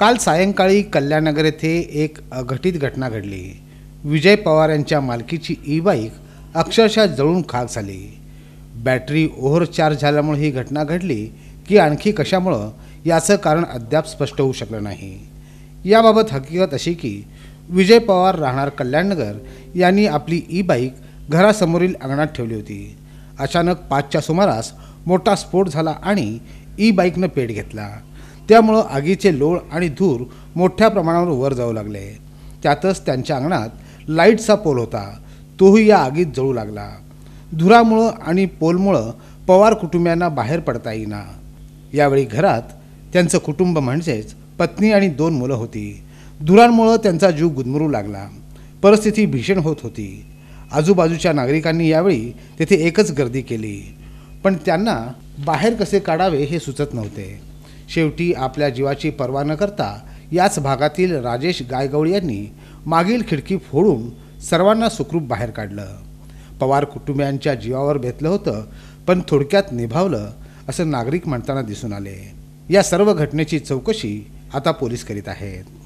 काल सायंकाळी कल्याणनगर येथे एक अघटित घटना घडली विजय पवार यांच्या मालकीची ई बाईक अक्षरशः जळून खाक झाली बॅटरी ओव्हर चार्ज झाल्यामुळे ही घटना घडली की आणखी कशामुळं याचं कारण अद्याप स्पष्ट होऊ शकलं नाही याबाबत हकीकत अशी की विजय पवार राहणार कल्याणनगर यांनी आपली ई बाईक घरासमोरील अंगणात ठेवली होती अचानक पाचच्या सुमारास मोठा स्फोट झाला आणि ई बाईकनं पेट घेतला त्यामुळं आगीचे लोळ आणि धूर मोठ्या प्रमाणावर वर जाऊ लागले त्यातच त्यांच्या अंगणात लाईटचा पोल होता तोही या आगीत जळू लागला धुरामुळं आणि पोलमुळं पवार कुटुंबियांना बाहेर पडता येईना यावेळी घरात त्यांचं कुटुंब म्हणजेच पत्नी आणि दोन मुलं होती धुरांमुळं त्यांचा जीव गुदमरू लागला परिस्थिती भीषण होत होती आजूबाजूच्या नागरिकांनी यावेळी तेथे एकच गर्दी केली पण त्यांना बाहेर कसे काढावे हे सुचत नव्हते शेवटी आपल्या जीवाची पर्वा न करता याच भागातील राजेश गायगवळ यांनी मागील खिडकी फोडून सर्वांना सुखरूप बाहेर काढलं पवार कुटुंबियांच्या जीवावर बेतलं होतं पण थोडक्यात निभावलं असं नागरिक म्हणताना दिसून आले या सर्व घटनेची चौकशी आता पोलीस करीत आहेत